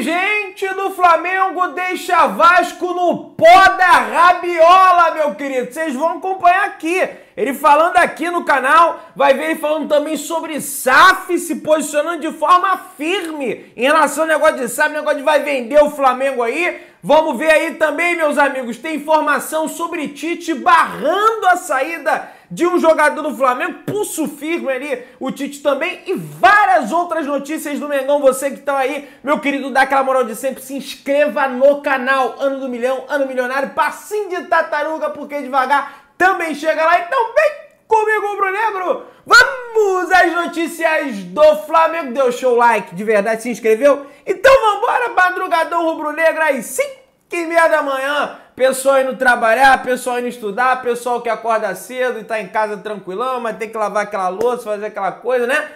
dirigente do Flamengo deixa Vasco no pó da rabiola, meu querido. Vocês vão acompanhar aqui. Ele falando aqui no canal, vai ver ele falando também sobre SAF, se posicionando de forma firme em relação ao negócio de SAF, negócio de vai vender o Flamengo aí. Vamos ver aí também, meus amigos, tem informação sobre Tite barrando a saída de um jogador do Flamengo, pulso firme ali, o Tite também, e várias outras notícias do Mengão. Você que tá aí, meu querido, dá aquela moral de sempre, se inscreva no canal. Ano do Milhão, Ano Milionário, passinho de tartaruga, porque devagar também chega lá. Então vem comigo, Rubro Negro! Vamos às notícias do Flamengo. Deu show like, de verdade, se inscreveu? Então vambora, madrugadão Rubro Negro, aí 5 e meia da manhã Pessoal indo trabalhar, pessoal indo estudar, pessoal que acorda cedo e tá em casa tranquilão, mas tem que lavar aquela louça, fazer aquela coisa, né?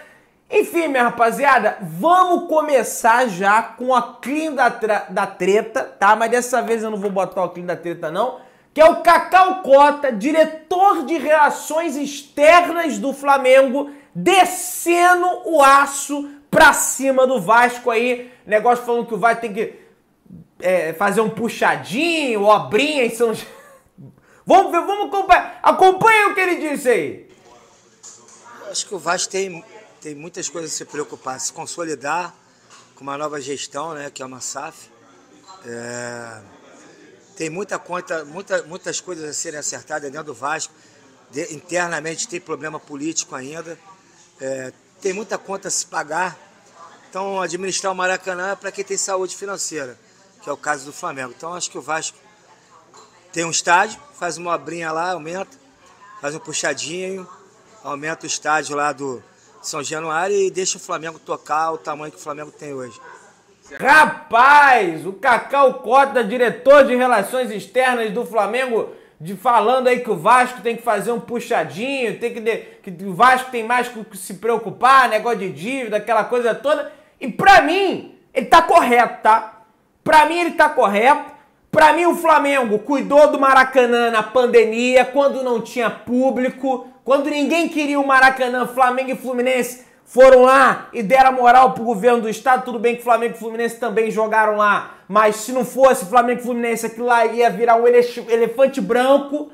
Enfim, minha rapaziada, vamos começar já com a clean da, da treta, tá? Mas dessa vez eu não vou botar o clean da treta, não. Que é o Cacau Cota, diretor de relações externas do Flamengo, descendo o aço pra cima do Vasco aí. Negócio falando que o Vasco tem que é, fazer um puxadinho, obrinha em São Vamos ver, vamos acompanhar. Acompanha o que ele disse aí. Acho que o Vasco tem, tem muitas coisas a se preocupar, se consolidar com uma nova gestão, né, que é uma SAF. É, tem muita conta, muita, muitas coisas a serem acertadas dentro do Vasco. De, internamente tem problema político ainda. É, tem muita conta a se pagar. Então, administrar o Maracanã é para quem tem saúde financeira que é o caso do Flamengo. Então acho que o Vasco tem um estádio, faz uma obrinha lá, aumenta, faz um puxadinho, aumenta o estádio lá do São Januário e deixa o Flamengo tocar o tamanho que o Flamengo tem hoje. Rapaz, o Cacau Cota, diretor de Relações Externas do Flamengo, de falando aí que o Vasco tem que fazer um puxadinho, tem que, de, que o Vasco tem mais que se preocupar, negócio de dívida, aquela coisa toda. E pra mim, ele tá correto, tá? Para mim ele está correto. Para mim o Flamengo cuidou do Maracanã na pandemia, quando não tinha público, quando ninguém queria o Maracanã, Flamengo e Fluminense foram lá e deram moral pro governo do estado. Tudo bem que Flamengo e Fluminense também jogaram lá, mas se não fosse Flamengo e Fluminense, aquilo lá ia virar um elefante branco.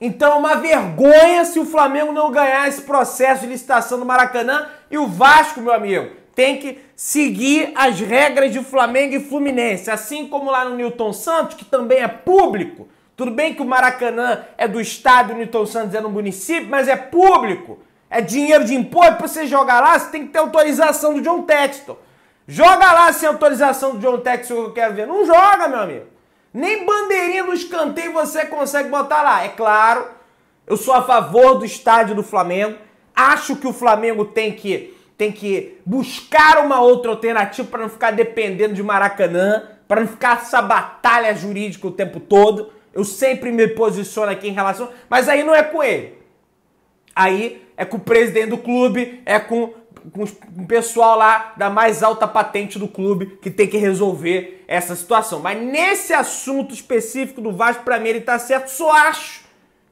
Então é uma vergonha se o Flamengo não ganhar esse processo de licitação do Maracanã e o Vasco, meu amigo, tem que seguir as regras de Flamengo e Fluminense, assim como lá no Newton Santos, que também é público. Tudo bem que o Maracanã é do estado, o Newton Santos é no município, mas é público. É dinheiro de imposto para você jogar lá, você tem que ter autorização do John Texton. Joga lá sem autorização do John Texton que eu quero ver. Não joga, meu amigo. Nem bandeirinha do escanteio você consegue botar lá. É claro, eu sou a favor do estádio do Flamengo. Acho que o Flamengo tem que tem que buscar uma outra alternativa para não ficar dependendo de Maracanã, para não ficar essa batalha jurídica o tempo todo. Eu sempre me posiciono aqui em relação, mas aí não é com ele. Aí é com o presidente do clube, é com, com o pessoal lá da mais alta patente do clube que tem que resolver essa situação. Mas nesse assunto específico do Vasco, para mim ele está certo. Só acho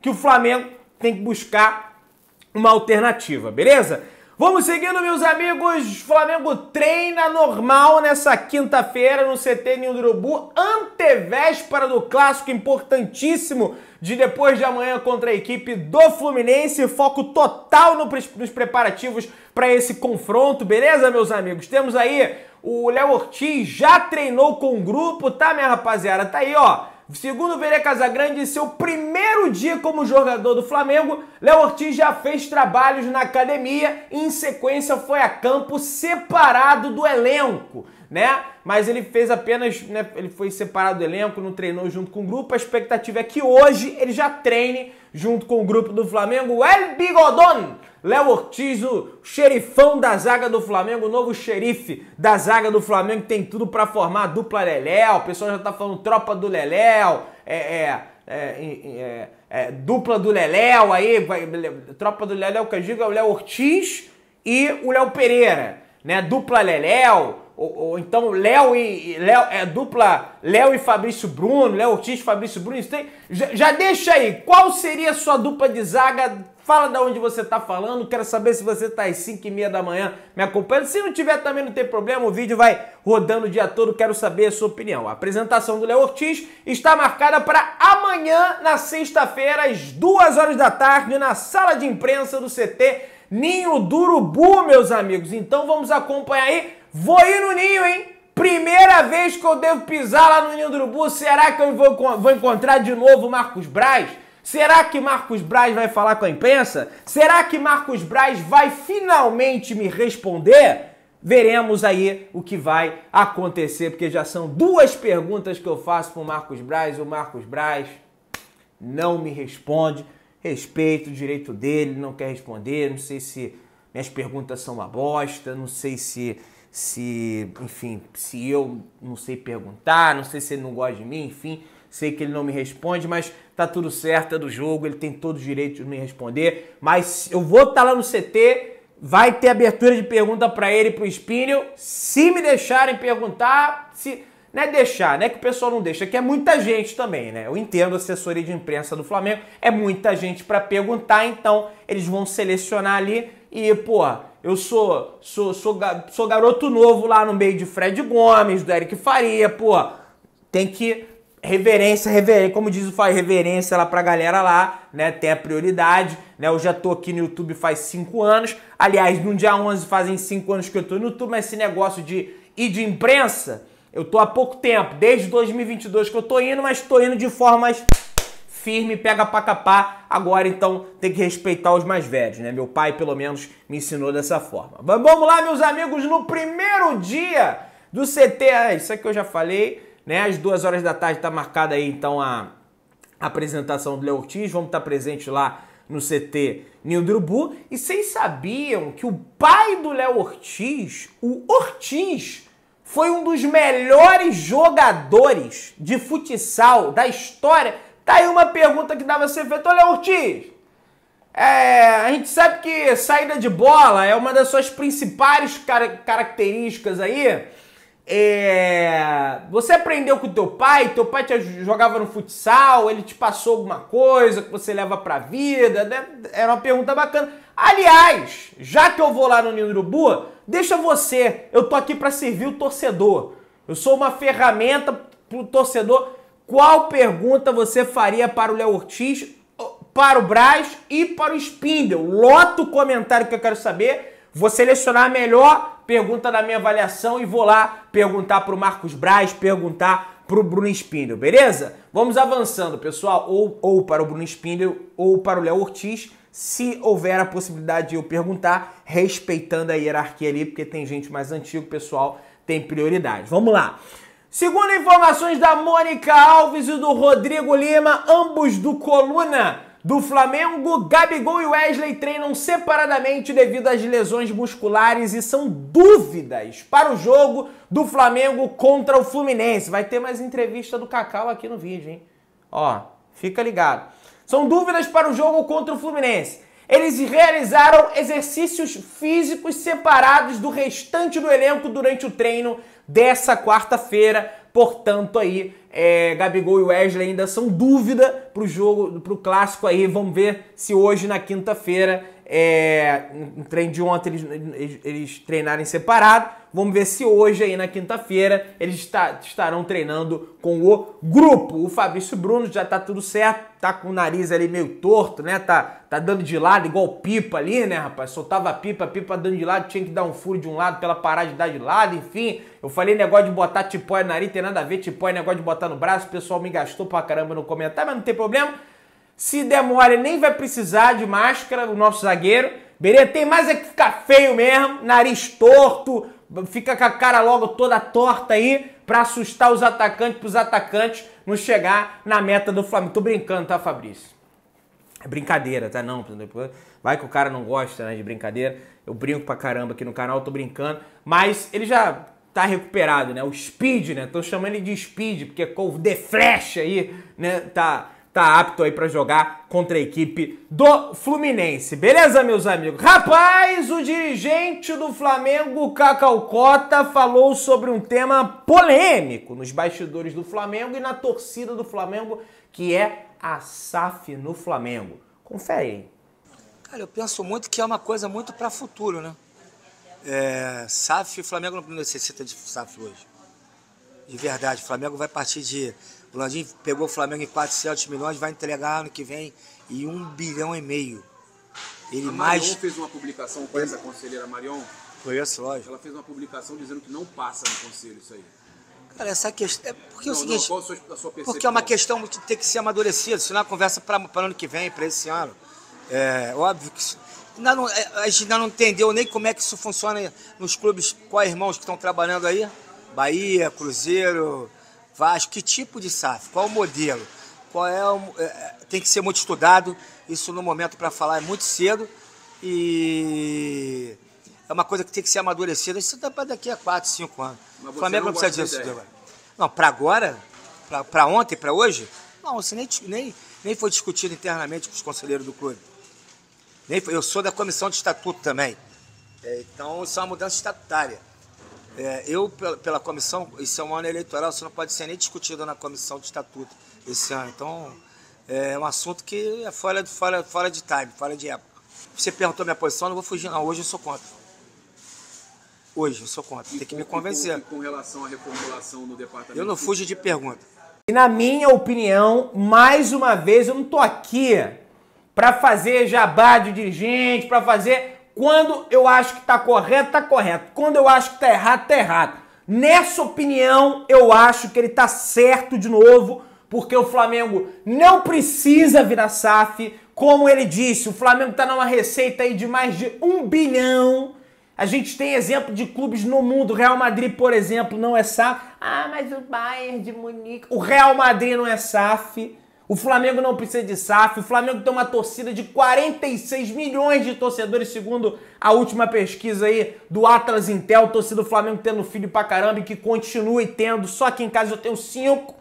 que o Flamengo tem que buscar uma alternativa, beleza? Vamos seguindo, meus amigos. Flamengo treina normal nessa quinta-feira no CT Ninho do Urubu, antevéspera do clássico importantíssimo de depois de amanhã contra a equipe do Fluminense. Foco total nos preparativos para esse confronto, beleza, meus amigos? Temos aí o Léo Ortiz já treinou com o grupo, tá, minha rapaziada? Tá aí, ó Segundo Verê Casagrande, em seu primeiro dia como jogador do Flamengo, Léo Ortiz já fez trabalhos na academia e, em sequência, foi a campo separado do elenco né? Mas ele fez apenas, né, ele foi separado do elenco, não treinou junto com o grupo. A expectativa é que hoje ele já treine junto com o grupo do Flamengo, El Bigodon, Léo Ortiz, o xerifão da zaga do Flamengo, o novo xerife da zaga do Flamengo, tem tudo para formar a dupla Leléo. O pessoal já tá falando tropa do Leléo, é, é, é, é dupla do Leléo aí, vai, tropa do Leléu que eu digo é o Léo Ortiz e o Léo Pereira, né? Dupla Leléo, ou, ou então Léo e Léo é dupla Léo e Fabrício Bruno, Léo Ortiz e Fabrício Bruno, tem, já, já, deixa aí, qual seria a sua dupla de zaga? Fala de onde você está falando, quero saber se você está às 5 e meia da manhã me acompanhando. Se não tiver também não tem problema, o vídeo vai rodando o dia todo, quero saber a sua opinião. A apresentação do Léo Ortiz está marcada para amanhã, na sexta-feira, às 2 horas da tarde, na sala de imprensa do CT Ninho do Urubu, meus amigos. Então vamos acompanhar aí Vou ir no ninho, hein? Primeira vez que eu devo pisar lá no ninho do urubu. Será que eu vou, vou encontrar de novo o Marcos Braz? Será que Marcos Braz vai falar com a imprensa? Será que Marcos Braz vai finalmente me responder? Veremos aí o que vai acontecer, porque já são duas perguntas que eu faço para o Marcos Braz. O Marcos Braz não me responde. Respeito o direito dele, não quer responder. Não sei se minhas perguntas são uma bosta, não sei se se, enfim, se eu não sei perguntar, não sei se ele não gosta de mim, enfim, sei que ele não me responde, mas tá tudo certo, é do jogo, ele tem todo o direito de me responder, mas eu vou estar tá lá no CT, vai ter abertura de pergunta para ele pro Espínio se me deixarem perguntar, se não é deixar, né? Que o pessoal não deixa, é que é muita gente também, né? Eu entendo a assessoria de imprensa do Flamengo, é muita gente para perguntar, então eles vão selecionar ali e, pô, eu sou, sou, sou, sou garoto novo lá no meio de Fred Gomes, do Eric Faria, pô. Tem que reverência, reverência, como diz o Fai, reverência lá pra galera lá, né? Tem a prioridade, né? Eu já tô aqui no YouTube faz cinco anos. Aliás, no dia 11 fazem cinco anos que eu tô no YouTube, mas esse negócio de ir de imprensa, eu tô há pouco tempo, desde 2022 que eu tô indo, mas tô indo de formas firme, pega pra capar. Agora então tem que respeitar os mais velhos, né? Meu pai, pelo menos, me ensinou dessa forma. Mas vamos lá, meus amigos, no primeiro dia do CT, ah, isso aqui eu já falei, né? Às duas horas da tarde tá marcada aí então a apresentação do Léo Ortiz. Vamos estar tá presente lá no CT Nildrubu. E vocês sabiam que o pai do Léo Ortiz, o Ortiz, foi um dos melhores jogadores de futsal da história Tá aí uma pergunta que dava a ser feita. Olha, Ortiz, é, a gente sabe que saída de bola é uma das suas principais car características aí. É, você aprendeu com teu pai, teu pai te jogava no futsal, ele te passou alguma coisa que você leva pra vida, né? Era uma pergunta bacana. Aliás, já que eu vou lá no Ninho Urubu, deixa você, eu tô aqui para servir o torcedor. Eu sou uma ferramenta pro torcedor. Qual pergunta você faria para o Léo Ortiz, para o Braz e para o Spindle? Lota o comentário que eu quero saber. Vou selecionar a melhor pergunta da minha avaliação e vou lá perguntar para o Marcos Braz, perguntar para o Bruno Spindle, beleza? Vamos avançando, pessoal, ou, ou para o Bruno Spindle ou para o Léo Ortiz, se houver a possibilidade de eu perguntar, respeitando a hierarquia ali, porque tem gente mais antiga, pessoal tem prioridade. Vamos lá. Segundo informações da Mônica Alves e do Rodrigo Lima, ambos do Coluna do Flamengo, Gabigol e Wesley treinam separadamente devido às lesões musculares e são dúvidas para o jogo do Flamengo contra o Fluminense. Vai ter mais entrevista do Cacau aqui no vídeo, hein? Ó, fica ligado. São dúvidas para o jogo contra o Fluminense. Eles realizaram exercícios físicos separados do restante do elenco durante o treino dessa quarta-feira. Portanto, aí, é, Gabigol e Wesley ainda são dúvida para o jogo, para o clássico aí. Vamos ver se hoje, na quinta-feira, é, um treino de ontem eles, eles, eles treinarem separado. Vamos ver se hoje, aí na quinta-feira, eles está, estarão treinando com o grupo. O Fabrício Bruno já tá tudo certo, tá com o nariz ali meio torto, né? Tá, tá dando de lado, igual pipa ali, né, rapaz? Soltava pipa, pipa dando de lado, tinha que dar um furo de um lado pela parar de dar de lado, enfim. Eu falei negócio de botar tipóia no nariz, tem nada a ver, tipóia é negócio de botar no braço. O pessoal me gastou pra caramba no comentário, mas não tem problema. Se der nem vai precisar de máscara, o nosso zagueiro. Beleza? Tem mais é que ficar feio mesmo, nariz torto, fica com a cara logo toda torta aí para assustar os atacantes, para os atacantes não chegar na meta do Flamengo. Tô brincando, tá, Fabrício? É brincadeira, tá? Não, vai que o cara não gosta né, de brincadeira. Eu brinco pra caramba aqui no canal, tô brincando. Mas ele já tá recuperado, né? O Speed, né? Tô chamando ele de Speed, porque com o The Flash aí, né? Tá tá apto aí para jogar contra a equipe do Fluminense. Beleza, meus amigos? Rapaz, o dirigente do Flamengo, Cacalcota, falou sobre um tema polêmico nos bastidores do Flamengo e na torcida do Flamengo, que é a SAF no Flamengo. Confere aí. Cara, eu penso muito que é uma coisa muito para futuro, né? É, SAF, o Flamengo não necessita de SAF hoje. De verdade, o Flamengo vai partir de o Landim pegou o Flamengo em 400 milhões, vai entregar ano que vem em 1 bilhão e meio. Ele a mais... Marion fez uma publicação, com essa conselheira Marion? Conheço, lógico. Ela fez uma publicação dizendo que não passa no conselho isso aí. Cara, essa questão. É porque é o seguinte. Não, a sua, a sua porque é uma questão que tem que ser amadurecida, senão a conversa para o ano que vem, para esse ano. É óbvio que. Isso, ainda não, é, a gente ainda não entendeu nem como é que isso funciona nos clubes, quais irmãos que estão trabalhando aí. Bahia, Cruzeiro, Vasco, que tipo de SAF, qual o modelo, qual é, o, é tem que ser muito estudado, isso no momento para falar é muito cedo e é uma coisa que tem que ser amadurecida, isso dá para daqui a 4, 5 anos. O Flamengo não precisa disso. Não, para agora, para ontem, para hoje, não, isso nem, nem, nem foi discutido internamente com os conselheiros do clube. Nem foi, eu sou da comissão de estatuto também. É, então, isso é uma mudança estatutária. É, eu, pela, pela comissão, isso é um ano eleitoral, isso não pode ser nem discutido na comissão de estatuto esse ano. Então, é um assunto que é fora, fora, fora de time, fora de época. Você perguntou minha posição, não vou fugir, não. Hoje eu sou contra. Hoje eu sou contra. E Tem que com, me convencer. E com, e com relação à reformulação no departamento. Eu não fujo de pergunta. E na minha opinião, mais uma vez, eu não tô aqui para fazer jabá de dirigente, para fazer quando eu acho que está correto, está correto. Quando eu acho que está errado, está errado. Nessa opinião, eu acho que ele está certo de novo, porque o Flamengo não precisa virar SAF. Como ele disse, o Flamengo está numa receita aí de mais de um bilhão. A gente tem exemplo de clubes no mundo. Real Madrid, por exemplo, não é SAF. Ah, mas o Bayern de Munique. O Real Madrid não é SAF. O Flamengo não precisa de SAF. O Flamengo tem uma torcida de 46 milhões de torcedores, segundo a última pesquisa aí do Atlas Intel. Torcida do Flamengo tendo filho pra caramba e que continue tendo. Só que em casa eu tenho cinco.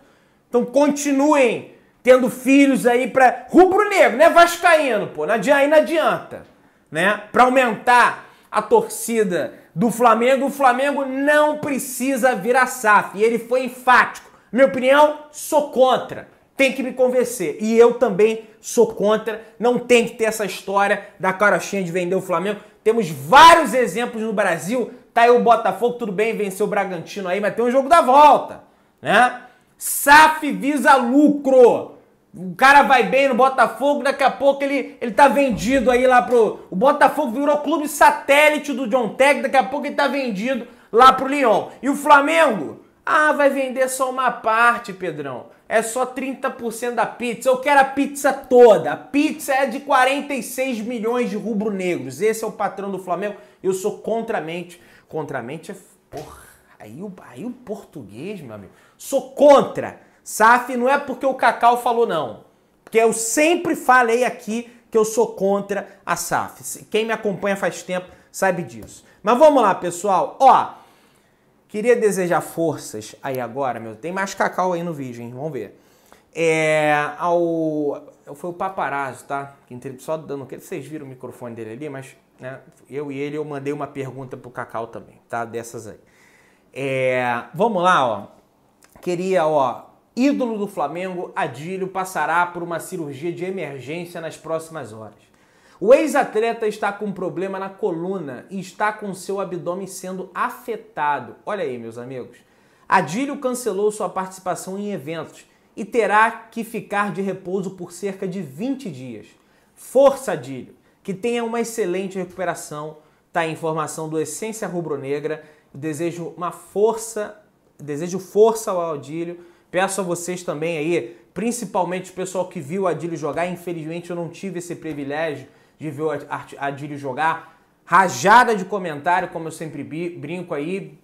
Então continuem tendo filhos aí pra. Rubro-negro, né? Vascaíno, pô. Não adianta, aí não adianta. Né? Pra aumentar a torcida do Flamengo, o Flamengo não precisa virar SAF. E ele foi enfático. Minha opinião, sou contra tem que me convencer. E eu também sou contra, não tem que ter essa história da carochinha de vender o Flamengo. Temos vários exemplos no Brasil. Tá aí o Botafogo, tudo bem, venceu o Bragantino aí, mas tem um jogo da volta, né? SAF visa lucro. O cara vai bem no Botafogo, daqui a pouco ele, ele tá vendido aí lá pro. O Botafogo virou clube satélite do John Tech, daqui a pouco ele tá vendido lá pro Lyon. E o Flamengo? Ah, vai vender só uma parte, Pedrão é só 30% da pizza. Eu quero a pizza toda. A pizza é de 46 milhões de rubro-negros. Esse é o patrão do Flamengo. Eu sou contra mente. a mente é. Porra, aí o, aí o português, meu amigo. Sou contra. SAF não é porque o Cacau falou, não. Porque eu sempre falei aqui que eu sou contra a SAF. Quem me acompanha faz tempo sabe disso. Mas vamos lá, pessoal. Ó. Queria desejar forças aí agora, meu. Tem mais cacau aí no vídeo, hein? Vamos ver. É, ao, foi o paparazzo, tá? Só dando que vocês viram o microfone dele ali, mas né, eu e ele eu mandei uma pergunta pro Cacau também, tá? Dessas aí. É, vamos lá, ó. Queria, ó, ídolo do Flamengo, Adílio passará por uma cirurgia de emergência nas próximas horas. O ex-atleta está com problema na coluna e está com seu abdômen sendo afetado. Olha aí, meus amigos. Adílio cancelou sua participação em eventos e terá que ficar de repouso por cerca de 20 dias. Força, Adílio! Que tenha uma excelente recuperação. Tá a informação do Essência Rubro-Negra. Desejo uma força, desejo força ao Adílio. Peço a vocês também aí, principalmente o pessoal que viu o Adílio jogar, infelizmente eu não tive esse privilégio de ver o Adílio jogar. Rajada de comentário, como eu sempre brinco aí.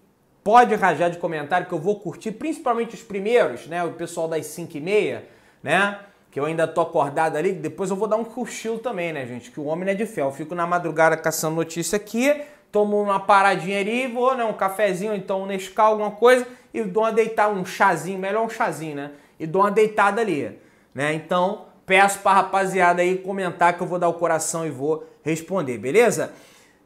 Pode rajar de comentário que eu vou curtir, principalmente os primeiros, né? O pessoal das 5 e meia, né? Que eu ainda tô acordado ali. Depois eu vou dar um cochilo também, né, gente? Que o homem não é de fé. Eu fico na madrugada caçando notícia aqui, tomo uma paradinha ali, vou, né? Um cafezinho, então um Nescau, alguma coisa, e dou uma deitada, um chazinho, melhor um chazinho, né? E dou uma deitada ali, né? Então, peço para rapaziada aí comentar que eu vou dar o coração e vou responder, beleza?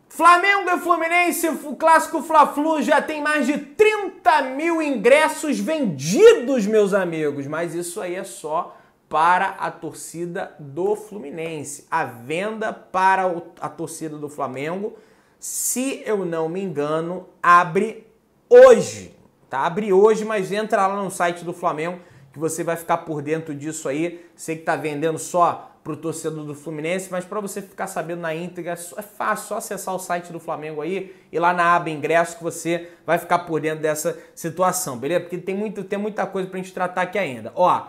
Flamengo e Fluminense, o clássico Fla-Flu já tem mais de 30 mil ingressos vendidos, meus amigos. Mas isso aí é só para a torcida do Fluminense. A venda para a torcida do Flamengo, se eu não me engano, abre hoje. Tá? Abre hoje, mas entra lá no site do Flamengo que você vai ficar por dentro disso aí. Sei que tá vendendo só pro torcedor do Fluminense, mas para você ficar sabendo na íntegra, é, é fácil, só acessar o site do Flamengo aí e lá na aba ingresso que você vai ficar por dentro dessa situação, beleza? Porque tem, muito, tem muita coisa para a gente tratar aqui ainda. Ó,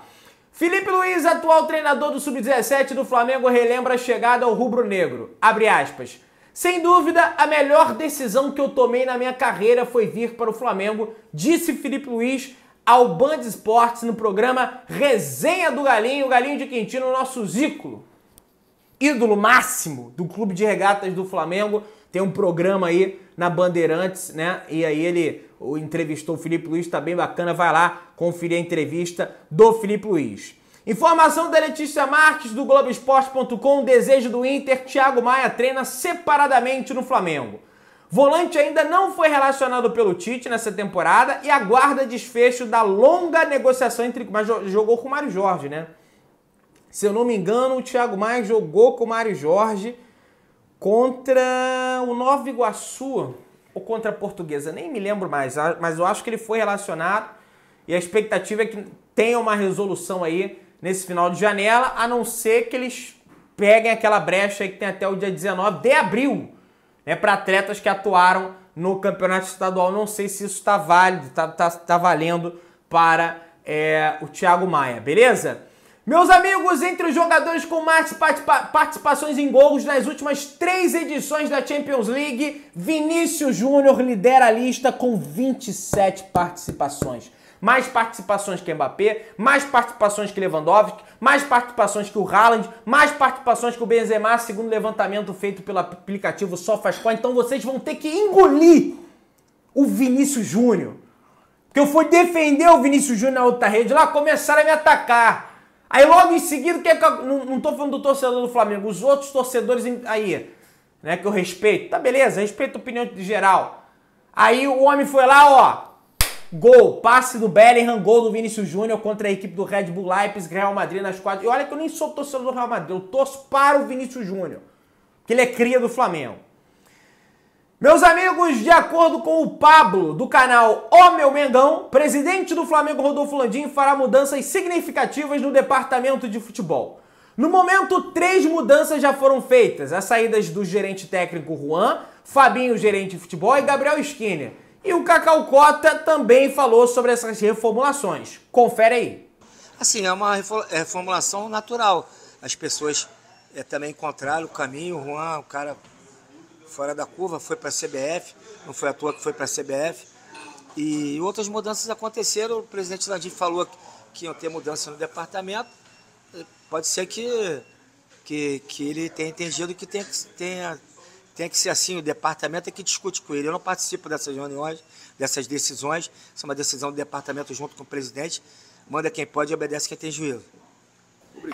Felipe Luiz, atual treinador do Sub-17 do Flamengo, relembra a chegada ao rubro-negro. Abre aspas. Sem dúvida, a melhor decisão que eu tomei na minha carreira foi vir para o Flamengo, disse Felipe Luiz ao Band Esportes no programa Resenha do Galinho, o Galinho de Quintino, nosso Zículo, ídolo máximo do Clube de Regatas do Flamengo. Tem um programa aí na Bandeirantes, né? E aí ele o entrevistou o Felipe Luiz, tá bem bacana. Vai lá conferir a entrevista do Felipe Luiz. Informação da Letícia Marques do Globoesporte.com. Desejo do Inter, Thiago Maia treina separadamente no Flamengo. Volante ainda não foi relacionado pelo Tite nessa temporada e aguarda desfecho da longa negociação entre. Mas jogou com o Mário Jorge, né? Se eu não me engano, o Thiago Maia jogou com o Mário Jorge contra o Nova Iguaçu ou contra a Portuguesa, nem me lembro mais, mas eu acho que ele foi relacionado e a expectativa é que tenha uma resolução aí nesse final de janela, a não ser que eles peguem aquela brecha aí que tem até o dia 19 de abril né, para atletas que atuaram no campeonato estadual. Não sei se isso está válido, está tá, tá valendo para é, o Thiago Maia, beleza? Meus amigos, entre os jogadores com mais participações em gols nas últimas três edições da Champions League, Vinícius Júnior lidera a lista com 27 participações mais participações que Mbappé, mais participações que Lewandowski, mais participações que o Haaland, mais participações que o Benzema, segundo levantamento feito pelo aplicativo SofaScore. Então vocês vão ter que engolir o Vinícius Júnior. Porque eu fui defender o Vinícius Júnior na outra rede lá, começaram a me atacar. Aí logo em seguida, que é não, não tô falando do torcedor do Flamengo, os outros torcedores aí, né, que eu respeito. Tá beleza, respeito a opinião geral. Aí o homem foi lá, ó, Gol, passe do Bellingham, gol do Vinícius Júnior contra a equipe do Red Bull Leipzig, Real Madrid nas quadras. E olha que eu nem sou torcedor do Real Madrid, eu torço para o Vinícius Júnior, que ele é cria do Flamengo. Meus amigos, de acordo com o Pablo, do canal Ô Meu Mengão, presidente do Flamengo Rodolfo Landim fará mudanças significativas no departamento de futebol. No momento, três mudanças já foram feitas: as saídas do gerente técnico Juan, Fabinho, gerente de futebol, e Gabriel Skinner. E o Cacau Cota também falou sobre essas reformulações. Confere aí. Assim, é uma é reformulação natural. As pessoas é, também encontraram o caminho. O Juan, o cara fora da curva, foi para a CBF. Não foi à toa que foi para a CBF. E outras mudanças aconteceram. O presidente Landim falou que iam ter mudança no departamento. Pode ser que, que, que ele tenha entendido que tem tenha tem que ser assim, o departamento é que discute com ele. Eu não participo dessas reuniões, dessas decisões. Isso é uma decisão do departamento junto com o presidente. Manda quem pode e obedece quem tem juízo.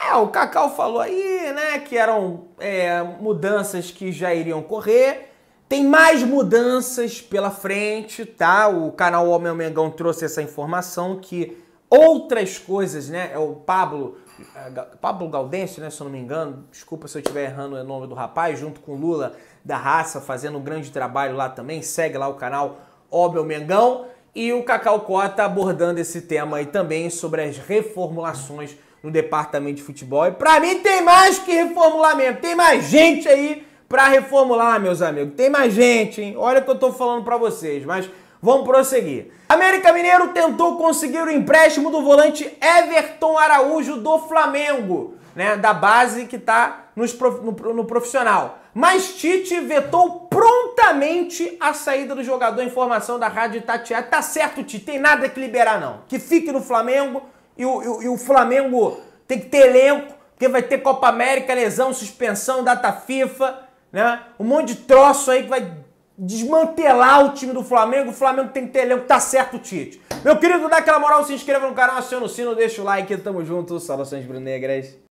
É, o Cacau falou aí, né, que eram é, mudanças que já iriam correr. Tem mais mudanças pela frente, tá? O canal Homem Mengão trouxe essa informação que outras coisas, né? É o Pablo, é, Pablo Gaudêncio, né, se eu não me engano, desculpa se eu estiver errando o nome do rapaz, junto com Lula, da Raça fazendo um grande trabalho lá também. Segue lá o canal Óbvio Mengão. E o Cacau Cota abordando esse tema aí também sobre as reformulações no departamento de futebol. E para mim tem mais que reformular mesmo. Tem mais gente aí para reformular, meus amigos. Tem mais gente, hein? Olha o que eu tô falando para vocês, mas vamos prosseguir. América Mineiro tentou conseguir o empréstimo do volante Everton Araújo do Flamengo, né, da base que está no, no profissional mas Tite vetou prontamente a saída do jogador. Informação da Rádio Itatiaia. Tá certo, Tite, tem nada que liberar não. Que fique no Flamengo e o, e, e o Flamengo tem que ter elenco, porque vai ter Copa América, lesão, suspensão, data FIFA, né? Um monte de troço aí que vai desmantelar o time do Flamengo. O Flamengo tem que ter elenco, tá certo, Tite. Meu querido, dá aquela moral, se inscreva no canal, aciona o sino, deixa o like. Tamo junto, saudações brunegras.